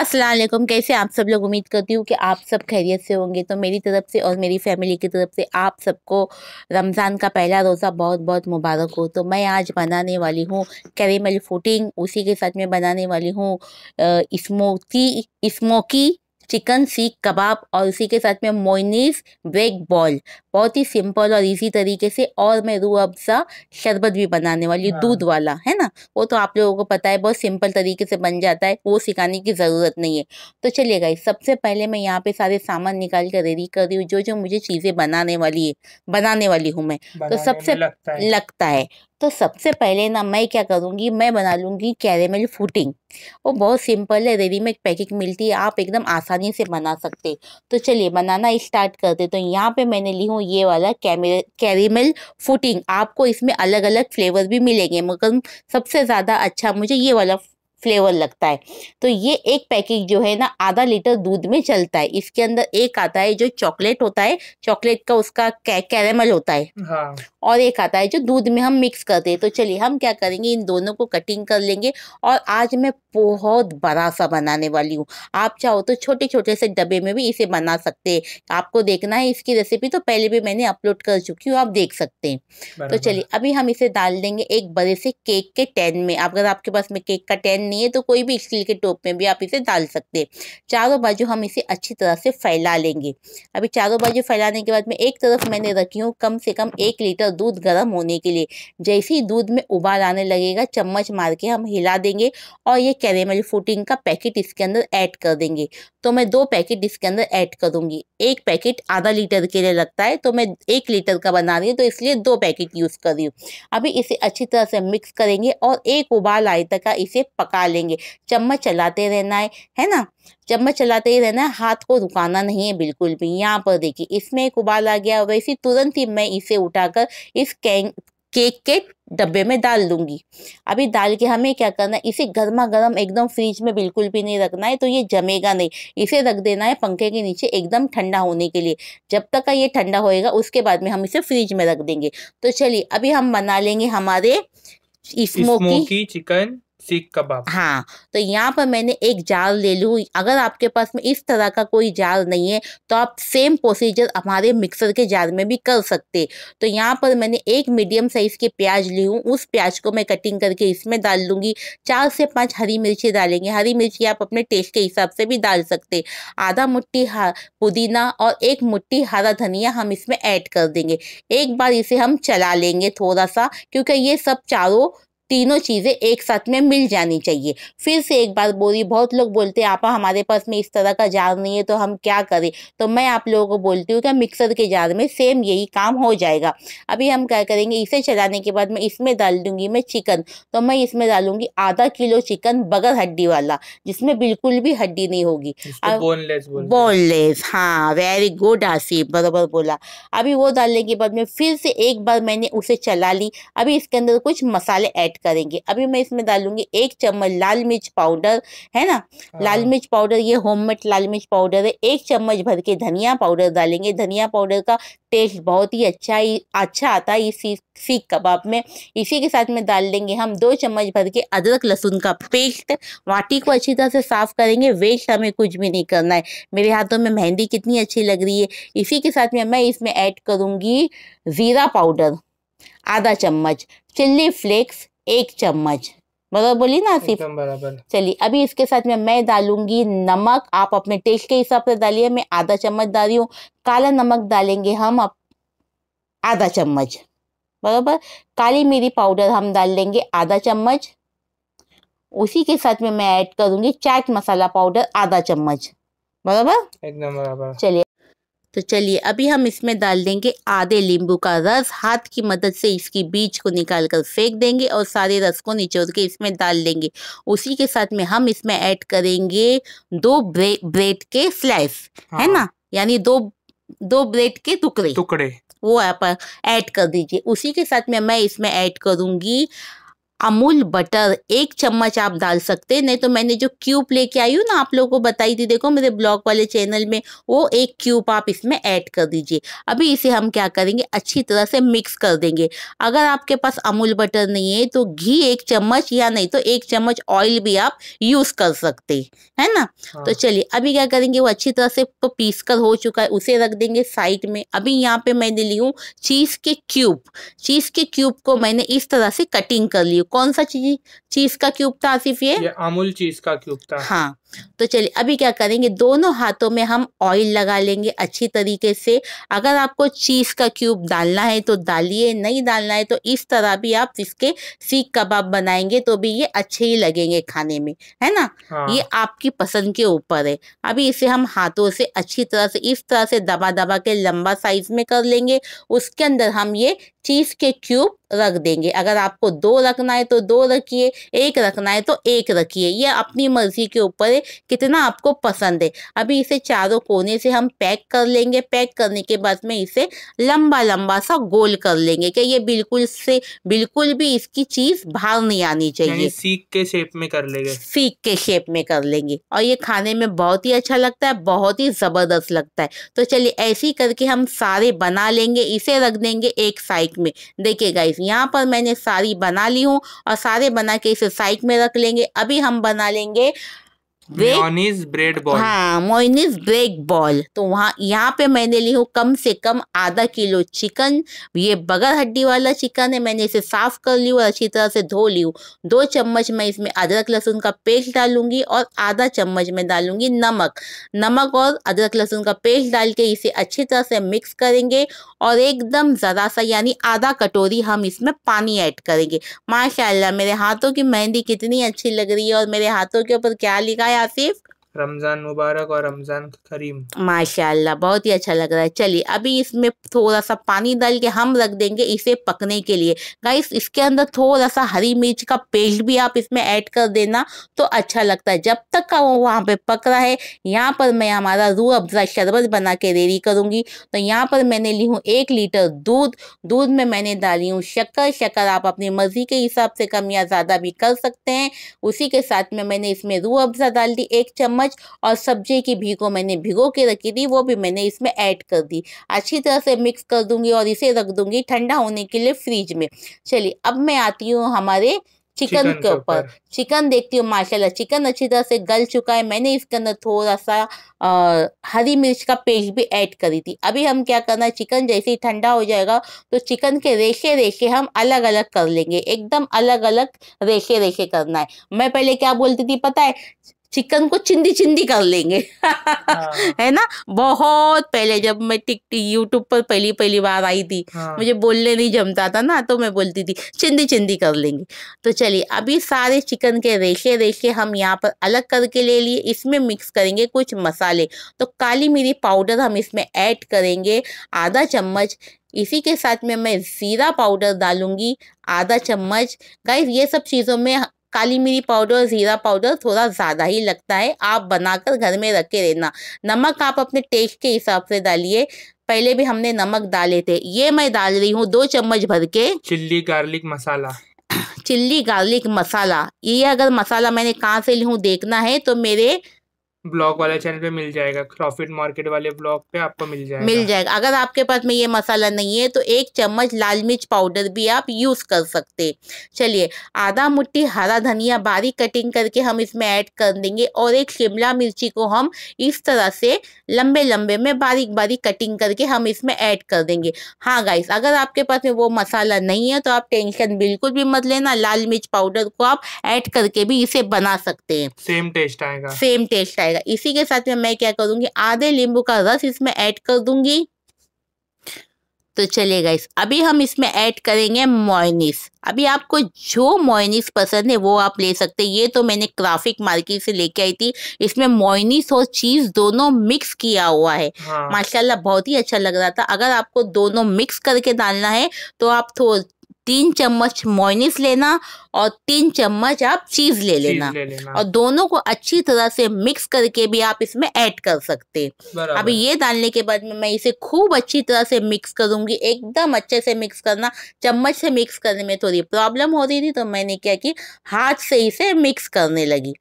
असलम कैसे आप सब लोग उम्मीद करती हूँ कि आप सब खैरियत से होंगे तो मेरी तरफ से और मेरी फैमिली की तरफ से आप सबको रमज़ान का पहला रोज़ा बहुत बहुत मुबारक हो तो मैं आज बनाने वाली हूँ कैरेमल फूटिंग उसी के साथ मैं बनाने वाली हूँ स्मोकी स्मोकी चिकन सीख कबाब और उसी के साथ में मोइनीस वेग बॉल बहुत ही सिंपल और इजी तरीके से और मैं रू अफजा शरबत भी बनाने वाली हूँ दूध हाँ। वाला है ना वो तो आप लोगों को पता है बहुत सिंपल तरीके से बन जाता है वो सिखाने की ज़रूरत नहीं है तो चलिए सबसे पहले मैं यहाँ पे सारे सामान निकाल कर रेडी कर रही हूँ जो जो मुझे चीज़ें बनाने वाली है बनाने वाली हूँ मैं तो सबसे लगता है, लगता है। तो सबसे पहले ना मैं क्या करूँगी मैं बना लूँगी कैरेमल फूटिंग वो बहुत सिंपल है रेडीमेड पैकिंग मिलती है आप एकदम आसानी से बना सकते तो चलिए बनाना स्टार्ट करते तो यहाँ पे मैंने ली हूँ ये वाला कैरेमल फूटिंग आपको इसमें अलग अलग फ्लेवर भी मिलेंगे मगर सबसे ज़्यादा अच्छा मुझे ये वाला फ्लेवर लगता है तो ये एक पैकेट जो है ना आधा लीटर दूध में चलता है इसके अंदर एक आता है जो चॉकलेट होता है चॉकलेट का उसका कैरेमल होता है हाँ। और एक आता है जो दूध में हम मिक्स करते हैं तो चलिए हम क्या करेंगे इन दोनों को कटिंग कर लेंगे और आज मैं बहुत बड़ा सा बनाने वाली हूँ आप चाहो तो छोटे छोटे से डब्बे में भी इसे बना सकते हैं आपको देखना है इसकी रेसिपी तो पहले भी मैंने अपलोड कर चुकी हूँ आप देख सकते हैं तो चलिए अभी हम इसे डाल देंगे एक बड़े से केक के टैन में अगर आपके पास में केक का टैन नहीं है तो कोई भी स्टील के टोप में भी आप इसे डाल सकते हैं चारों बाजू हम इसे अच्छी तरह से फैला लेंगे अभी चारों बाजू फैलाने के बाद में एक तरफ मैंने रखी हूँ कम से कम एक लीटर दूध गर्म होने के लिए जैसे ही दूध में उबाल आने लगेगा चम्मच मार के हम हिला देंगे और ये कैरेमल फूटिंग का पैकेट इसके अंदर ऐड कर देंगे तो मैं दो पैकेट इसके अंदर ऐड करूँगी एक पैकेट आधा लीटर के लिए लगता है तो मैं एक लीटर का बना रही हूँ तो इसलिए दो पैकेट यूज़ कर रही हूँ अभी इसे अच्छी तरह से मिक्स करेंगे और एक उबाल आए तक इसे पका खा लेंगे चम्मच चलाते रहना है है ना चम्मच चलाते ही रहना है हाथ को रुकाना नहीं है बिल्कुल भी यहाँ पर देखिए इसमें एक उबाल आ गया वैसे तुरंत ही मैं इसे उठाकर इस कैं केक के डब्बे में डाल दूंगी अभी डाल के हमें क्या करना है इसे गर्मा गर्म एकदम फ्रिज में बिल्कुल भी नहीं रखना है तो ये जमेगा नहीं इसे रख देना है पंखे के नीचे एकदम ठंडा होने के लिए जब तक ये ठंडा होएगा उसके बाद में हम इसे फ्रिज में रख देंगे तो चलिए अभी हम बना लेंगे हमारे स्मोकी चिकन सीख कबाब हाँ तो यहाँ पर मैंने एक जाल ले लूँ अगर आपके पास में इस तरह का कोई जाल नहीं है तो आप सेम प्रोसीजर हमारे मिक्सर के जाल में भी कर सकते तो यहाँ पर मैंने एक मीडियम साइज़ के प्याज ली हूँ उस प्याज को मैं कटिंग करके इसमें डाल लूँगी चार से पाँच हरी मिर्ची डालेंगे हरी मिर्ची आप अपने टेस्ट के हिसाब से भी डाल सकते आधा मुठ्ठी पुदीना और एक मुठ्ठी हरा धनिया हम इसमें ऐड कर देंगे एक बार इसे हम चला लेंगे थोड़ा सा क्योंकि ये सब चारों तीनों चीज़ें एक साथ में मिल जानी चाहिए फिर से एक बार बोली बहुत लोग बोलते हैं आपा हमारे पास में इस तरह का जार नहीं है तो हम क्या करें तो मैं आप लोगों को बोलती हूँ कि मिक्सर के जार में सेम यही काम हो जाएगा अभी हम क्या करेंगे इसे चलाने के बाद मैं इसमें डाल दूँगी मैं चिकन तो मैं इसमें डालूंगी आधा किलो चिकन बगर हड्डी वाला जिसमें बिल्कुल भी हड्डी नहीं होगी बोनलेस हाँ वेरी गुड आसिफ बराबर बोला अभी वो डालने के बाद में फिर से एक बार मैंने उसे चला ली अभी इसके अंदर कुछ मसाले ऐड करेंगे अभी मैं इसमें डालूंगी एक चम्मच लाल मिर्च पाउडर है ना हाँ। लाल मिर्च पाउडर ये होममेड लाल मिर्च पाउडर है एक चम्मच भर के धनिया पाउडर डालेंगे धनिया पाउडर का टेस्ट बहुत ही अच्छा ही अच्छा आता है इसी सीख कबाब में इसी के साथ में डाल देंगे हम दो चम्मच भर के अदरक लहसुन का पेस्ट वाटी को अच्छी तरह से साफ करेंगे वेस्ट हमें कुछ भी नहीं करना है मेरे हाथों में मेहंदी कितनी अच्छी लग रही है इसी के साथ में मैं इसमें ऐड करूंगी ज़ीरा पाउडर आधा चम्मच चिल्ली फ्लेक्स एक चम्मच बराबर बोली ना आसिफ चलिए अभी इसके साथ में मैं डालूंगी नमक आप अपने टेस्ट के हिसाब से डालिए मैं आधा चम्मच डाली हूँ काला नमक डालेंगे हम अब आधा चम्मच बराबर काली मिरी पाउडर हम डाल लेंगे आधा चम्मच उसी के साथ में मैं ऐड करूंगी चाट मसाला पाउडर आधा चम्मच बराबर एकदम बराबर चलिए तो चलिए अभी हम इसमें डाल देंगे आधे नींबू का रस हाथ की मदद से इसकी बीज को निकाल कर फेंक देंगे और सारे रस को निचोड़ के इसमें डाल देंगे उसी के साथ में हम इसमें ऐड करेंगे दो ब्रे, ब्रेड के स्लाइस हाँ। है ना यानी दो दो ब्रेड के टुकड़े टुकड़े वो आप ऐड कर दीजिए उसी के साथ में मैं इसमें ऐड करूंगी अमूल बटर एक चम्मच आप डाल सकते हैं नहीं तो मैंने जो क्यूब लेके आई हूँ ना आप लोगों को बताई थी देखो मेरे ब्लॉग वाले चैनल में वो एक क्यूब आप इसमें ऐड कर दीजिए अभी इसे हम क्या करेंगे अच्छी तरह से मिक्स कर देंगे अगर आपके पास अमूल बटर नहीं है तो घी एक चम्मच या नहीं तो एक चम्मच ऑयल भी आप यूज़ कर सकते है ना हाँ। तो चलिए अभी क्या करेंगे वो अच्छी तरह से तो पीस कर हो चुका है उसे रख देंगे साइड में अभी यहाँ पे मैंने ली हूँ चीज़ के क्यूब चीज़ के क्यूब को मैंने इस तरह से कटिंग कर ली कौन सा चीज चीज का क्यूब था आसिफ ये, ये अमूल चीज का क्यूब था हाँ तो चलिए अभी क्या करेंगे दोनों हाथों में हम ऑयल लगा लेंगे अच्छी तरीके से अगर आपको चीज़ का क्यूब डालना है तो डालिए नहीं डालना है तो इस तरह भी आप इसके सीख कबाब बनाएंगे तो भी ये अच्छे ही लगेंगे खाने में है ना हाँ। ये आपकी पसंद के ऊपर है अभी इसे हम हाथों से अच्छी तरह से इस तरह से दबा दबा के लंबा साइज में कर लेंगे उसके अंदर हम ये चीज़ के क्यूब रख देंगे अगर आपको दो रखना है तो दो रखिए एक रखना है तो एक रखिए यह अपनी मर्ज़ी के ऊपर है कितना आपको पसंद है अभी इसे चारों कोने से हम पैक कर लेंगे पैक करने के बाद में इसे लंबा लंबा सा गोल कर लेंगे कि ये बिल्कुल से बिल्कुल भी इसकी चीज़ बाहर नहीं आनी चाहिए सीख के शेप में कर लेंगे सीख के शेप में कर लेंगे और ये खाने में बहुत ही अच्छा लगता है बहुत ही ज़बरदस्त लगता है तो चलिए ऐसे ही करके हम सारे बना लेंगे इसे रख देंगे एक साइड साइट में देखिए गाइस यहाँ पर मैंने सारी बना ली हूँ और सारे बना के इसे साइट में रख लेंगे अभी हम बना लेंगे मोइनिस ब्रेक बॉल तो वहाँ यहाँ पे मैंने ली हूँ कम से कम आधा किलो चिकन ये बगर हड्डी वाला चिकन है मैंने इसे साफ कर ली और अच्छी तरह से धो ली हूँ दो चम्मच मैं इसमें अदरक लहसुन का पेस्ट डालूंगी और आधा चम्मच में डालूंगी नमक नमक और अदरक लहसुन का पेस्ट डाल के इसे अच्छी तरह से मिक्स करेंगे और एकदम ज़रा सा यानी आधा कटोरी हम इसमें पानी ऐड करेंगे माशाल्लाह मेरे हाथों की मेहंदी कितनी अच्छी लग रही है और मेरे हाथों के ऊपर क्या लिखा है Afif रमज़ान मुबारक और रमज़ान करीम माशाल्लाह बहुत ही अच्छा लग रहा है चलिए अभी इसमें थोड़ा सा पानी डाल के हम रख देंगे इसे पकने के लिए गाइस इसके अंदर थोड़ा सा हरी मिर्च का पेस्ट भी आप इसमें ऐड कर देना तो अच्छा लगता है जब तक का वो वहाँ पे पक रहा है यहाँ पर मैं हमारा रूह अफजा शरबत बना के रेडी करूँगी तो यहाँ पर मैंने ली हूँ एक लीटर दूध दूध में मैंने डाली हूँ शक्कर शक्कर आप अपनी मर्ज़ी के हिसाब से कम या ज़्यादा भी कर सकते हैं उसी के साथ में मैंने इसमें रूह अफजा डाल दी एक चम्मच चम्मच और सब्जी की भीगो मैंने भिगो के रखी थी वो भी मैंने इसमें ऐड कर दी अच्छी तरह से मिक्स कर दूंगी और इसे रख दूंगी ठंडा होने के लिए फ्रीज में चलिए अब मैं आती हूँ हमारे चिकन के ऊपर चिकन देखती हूँ माशाल्लाह चिकन अच्छी तरह से गल चुका है मैंने इसके अंदर थोड़ा सा आ, हरी मिर्च का पेस्ट भी ऐड करी थी अभी हम क्या करना है चिकन जैसे ही ठंडा हो जाएगा तो चिकन के रेशे रेशे हम अलग अलग कर लेंगे एकदम अलग अलग रेशे रेशे करना है मैं पहले क्या बोलती थी पता है चिकन को चिंदी चिंदी कर लेंगे हाँ। है ना बहुत पहले जब मैं टिक यूट्यूब पर पहली पहली बार आई थी हाँ। मुझे बोलने नहीं जमता था ना तो मैं बोलती थी चिंदी चिंदी कर लेंगे तो चलिए अभी सारे चिकन के रेशे रेशे हम यहाँ पर अलग करके ले लिए इसमें मिक्स करेंगे कुछ मसाले तो काली मिरी पाउडर हम इसमें ऐड करेंगे आधा चम्मच इसी के साथ में मैं ज़ीरा पाउडर डालूंगी आधा चम्मच गाइस ये सब चीज़ों में काली मिरी पाउडर ज़ीरा पाउडर थोड़ा ज़्यादा ही लगता है आप बनाकर घर में रखे रहना नमक आप अपने टेस्ट के हिसाब से डालिए पहले भी हमने नमक डाले थे ये मैं डाल रही हूँ दो चम्मच भर के chilli garlic masala chilli garlic masala ये अगर मसाला मैंने कहाँ से ली हूँ देखना है तो मेरे ब्लॉग वाले चैनल पे मिल जाएगा प्रॉफिट मार्केट वाले ब्लॉग पे आपको मिल जाएगा मिल जाएगा अगर आपके पास में ये मसाला नहीं है तो एक चम्मच लाल मिर्च पाउडर भी आप यूज कर सकते चलिए आधा मुट्ठी हरा धनिया बारीक कटिंग करके हम इसमें ऐड कर देंगे और एक शिमला मिर्ची को हम इस तरह से लंबे लंबे में बारीक बारीक कटिंग करके हम इसमें ऐड कर देंगे हाँ गाइस अगर आपके पास में वो मसाला नहीं है तो आप टेंशन बिल्कुल भी मत लेना लाल मिर्च पाउडर को आप ऐड करके भी इसे बना सकते हैं सेम टेस्ट आएगा सेम टेस्ट आएगा जाएगा इसी के साथ में मैं क्या करूँगी आधे नींबू का रस इसमें ऐड कर दूंगी तो चलेगा इस अभी हम इसमें ऐड करेंगे मोइनिस अभी आपको जो मोइनिस पसंद है वो आप ले सकते हैं ये तो मैंने क्राफिक मार्केट से लेके आई थी इसमें मोइनिस और चीज दोनों मिक्स किया हुआ है हाँ। माशाल्लाह बहुत ही अच्छा लग रहा था अगर आपको दोनों मिक्स करके डालना है तो आप थोड़ा तीन चम्मच मोइनिस लेना और तीन चम्मच आप चीज ले लेना, ले लेना और दोनों को अच्छी तरह से मिक्स करके भी आप इसमें ऐड कर सकते अभी ये डालने के बाद मैं इसे खूब अच्छी तरह से मिक्स करूंगी एकदम अच्छे से मिक्स करना चम्मच से मिक्स करने में थोड़ी प्रॉब्लम हो रही थी तो मैंने क्या कि हाथ से इसे मिक्स करने लगी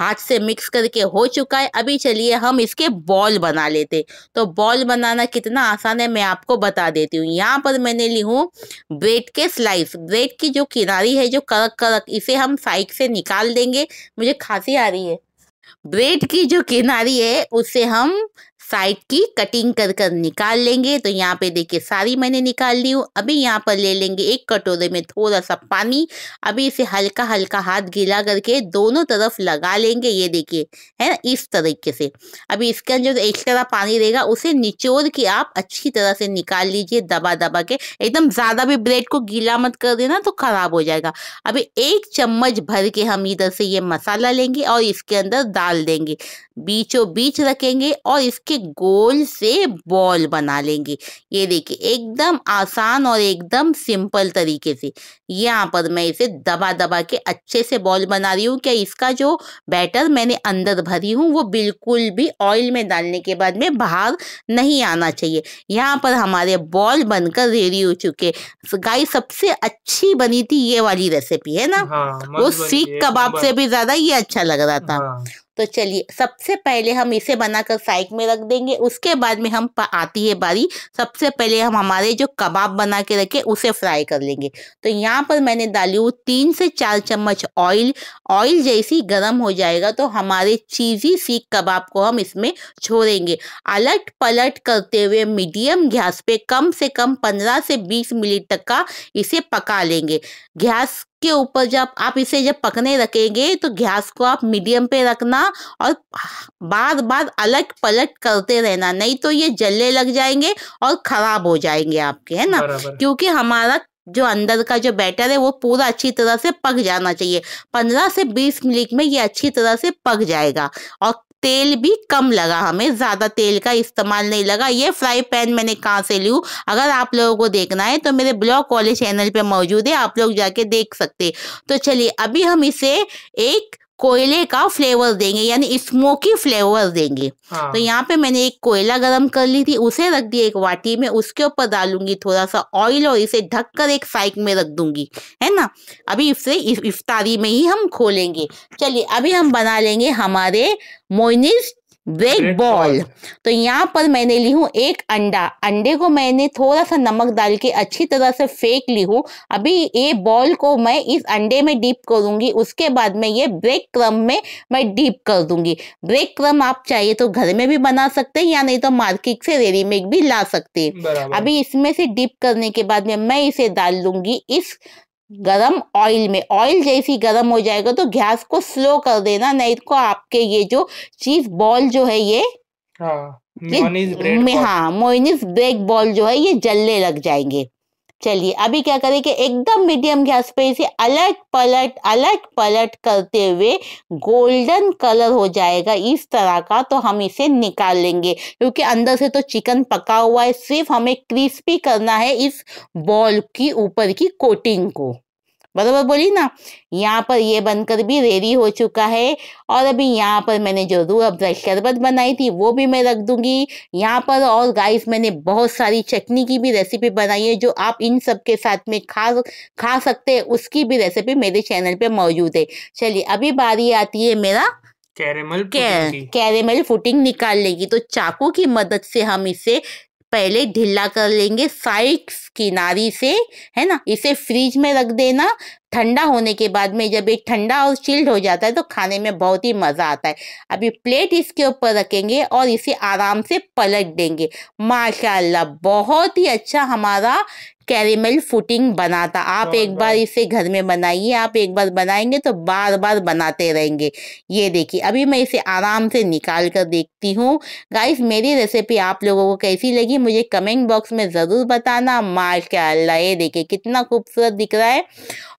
हाथ से मिक्स करके हो चुका है अभी चलिए हम इसके बॉल बना लेते तो बॉल बनाना कितना आसान है मैं आपको बता देती हूँ यहाँ पर मैंने ली हूँ ब्रेड के स्लाइस फाइव ब्रेड की जो किनारी है जो कड़क कड़क इसे हम साइड से निकाल देंगे मुझे खांसी आ रही है ब्रेड की जो किनारी है उसे हम साइड की कटिंग कर कर निकाल लेंगे तो यहाँ पे देखिए सारी मैंने निकाल ली हूँ अभी यहाँ पर ले लेंगे एक कटोरे में थोड़ा सा पानी अभी इसे हल्का हल्का हाथ गीला करके दोनों तरफ लगा लेंगे ये देखिए है ना इस तरीके से अभी इसके अंदर जो एक्स्ट्रा पानी रहेगा उसे निचोड़ के आप अच्छी तरह से निकाल लीजिए दबा दबा के एकदम ज़्यादा भी ब्रेड को गीला मत कर देना तो ख़राब हो जाएगा अभी एक चम्मच भर के हम इधर से ये मसाला लेंगे और इसके अंदर डाल देंगे बीचों बीच रखेंगे और इसके गोल से बॉल बना लेंगे ये देखिए एकदम आसान और एकदम सिंपल तरीके से यहाँ पर मैं इसे दबा दबा के अच्छे से बॉल बना रही हूँ क्या इसका जो बैटर मैंने अंदर भरी हूँ वो बिल्कुल भी ऑयल में डालने के बाद में बाहर नहीं आना चाहिए यहाँ पर हमारे बॉल बनकर रेडी हो चुके गाय सबसे अच्छी बनी थी ये वाली रेसिपी है ना हाँ, वो सीख कबाब से भी ज्यादा ये अच्छा लग रहा था हाँ। तो चलिए सबसे पहले हम इसे बनाकर साइड में रख देंगे उसके बाद में हम आती है बारी सबसे पहले हम हमारे जो कबाब बना के रखे उसे फ्राई कर लेंगे तो यहाँ पर मैंने डाली हूँ तीन से चार चम्मच ऑयल ऑयल जैसी गर्म हो जाएगा तो हमारे चीज़ी सीख कबाब को हम इसमें छोड़ेंगे अलट पलट करते हुए मीडियम गैस पे कम से कम पंद्रह से बीस मिनट तक का इसे पका लेंगे गैस के ऊपर जब आप इसे जब पकने रखेंगे तो गैस को आप मीडियम पे रखना और बार बार अलट पलट करते रहना नहीं तो ये जलने लग जाएंगे और खराब हो जाएंगे आपके है ना क्योंकि हमारा जो अंदर का जो बैटर है वो पूरा अच्छी तरह से पक जाना चाहिए पंद्रह से बीस मिनट में ये अच्छी तरह से पक जाएगा और तेल भी कम लगा हमें ज़्यादा तेल का इस्तेमाल नहीं लगा ये फ्राई पैन मैंने कहाँ से लूँ अगर आप लोगों को देखना है तो मेरे ब्लॉग वाले चैनल पे मौजूद है आप लोग जाके देख सकते तो चलिए अभी हम इसे एक कोयले का फ्लेवर देंगे यानी स्मोकी फ्लेवर देंगे हाँ। तो यहाँ पे मैंने एक कोयला गरम कर ली थी उसे रख दिया एक वाटी में उसके ऊपर डालूंगी थोड़ा सा ऑयल और इसे ढक कर एक साइड में रख दूंगी है ना अभी इसे इफ्तारी में ही हम खोलेंगे चलिए अभी हम बना लेंगे हमारे मोइनिस ब्रेड बॉल तो यहाँ पर मैंने ली हूँ एक अंडा अंडे को मैंने थोड़ा सा नमक डाल के अच्छी तरह से फेंक ली हूँ अभी ये बॉल को मैं इस अंडे में डीप करूंगी उसके बाद में ये ब्रेक क्रम में मैं डीप कर दूंगी ब्रेक क्रम आप चाहिए तो घर में भी बना सकते हैं या नहीं तो मार्केट से रेडीमेड भी ला सकते हैं अभी इसमें से डीप करने के बाद में मैं इसे डाल लूंगी इस गरम ऑयल में ऑयल जैसी गरम हो जाएगा तो गैस को स्लो कर देना नहीं तो आपके ये जो चीज बॉल जो है ये हाँ मोइनिस ब्रेक हाँ मोइनिस बॉल जो है ये जलने लग जाएंगे चलिए अभी क्या करें कि एकदम मीडियम गैस पे इसे अलट पलट अलट पलट करते हुए गोल्डन कलर हो जाएगा इस तरह का तो हम इसे निकाल लेंगे क्योंकि अंदर से तो चिकन पका हुआ है सिर्फ हमें क्रिस्पी करना है इस बॉल की ऊपर की कोटिंग को बराबर बोली ना यहाँ पर ये बनकर भी रेडी हो चुका है और अभी यहाँ पर मैंने जो रूह अफजा शरबत बनाई थी वो भी मैं रख दूंगी यहाँ पर और गाइस मैंने बहुत सारी चटनी की भी रेसिपी बनाई है जो आप इन सब के साथ में खा खा सकते हैं उसकी भी रेसिपी मेरे चैनल पे मौजूद है चलिए अभी बारी आती है मेरा कैरेमल कैरेमल फुटिंग निकालने की तो चाकू की मदद से हम इसे पहले ढीला कर लेंगे साइड किनारी से है ना इसे फ्रिज में रख देना ठंडा होने के बाद में जब ये ठंडा और चिल्ड हो जाता है तो खाने में बहुत ही मज़ा आता है अभी प्लेट इसके ऊपर रखेंगे और इसे आराम से पलट देंगे माशाल्लाह बहुत ही अच्छा हमारा कैरेमल फुटिंग बना था आप एक बार इसे घर में बनाइए आप एक बार बनाएंगे तो बार बार बनाते रहेंगे ये देखिए अभी मैं इसे आराम से निकाल कर देखती हूँ गाइस मेरी रेसिपी आप लोगों को कैसी लगी मुझे कमेंट बॉक्स में ज़रूर बताना माशाल्लाह ये देखिए कितना खूबसूरत दिख रहा है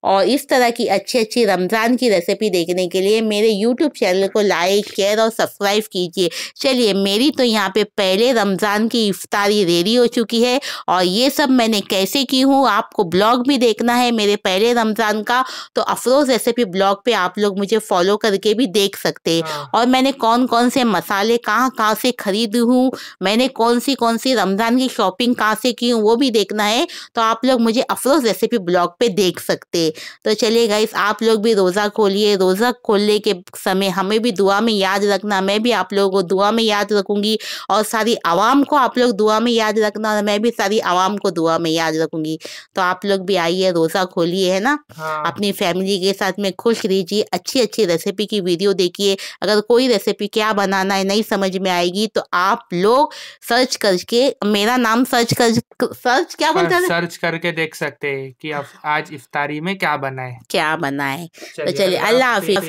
और इस तरह की अच्छी अच्छी रमज़ान की रेसिपी देखने के लिए मेरे यूट्यूब चैनल को लाइक शेयर और सब्सक्राइब कीजिए चलिए मेरी तो यहाँ पे पहले रमज़ान की इफ्तारी रेडी हो चुकी है और ये सब मैंने कैसे की हूँ आपको ब्लॉग भी देखना है मेरे पहले रमज़ान का तो अफरोज़ रेसिपी ब्लॉग पर आप लोग मुझे फॉलो करके भी देख सकते हैं हाँ। और मैंने कौन कौन से मसाले कहाँ कहाँ से खरीदी हूँ मैंने कौन सी कौन सी रमज़ान की शॉपिंग कहाँ से की हूँ वो भी देखना है तो आप लोग मुझे अफरोज़ रेसिपी ब्लॉग पर देख सकते तो चलिए गाइस आप लोग भी रोज़ा खोलिए रोज़ा खोलने के समय हमें भी दुआ में याद रखना मैं भी आप लोगों को दुआ में याद रखूँगी और सारी आवाम को आप लोग दुआ में याद रखना और मैं भी सारी आवाम को दुआ में याद रखूँगी तो आप लोग भी आइए रोज़ा खोलिए है ना हाँ। अपनी फैमिली के साथ में खुश रहिए अच्छी अच्छी रेसिपी की वीडियो देखिए अगर कोई रेसिपी क्या बनाना है नहीं समझ में आएगी तो आप लोग सर्च करके मेरा नाम सर्च कर सर्च क्या बोलते हैं सर्च करके देख सकते हैं कि आज इफ्तारी में क्या बनाए क्या बनाए तो चलिए अल्लाह हाफिज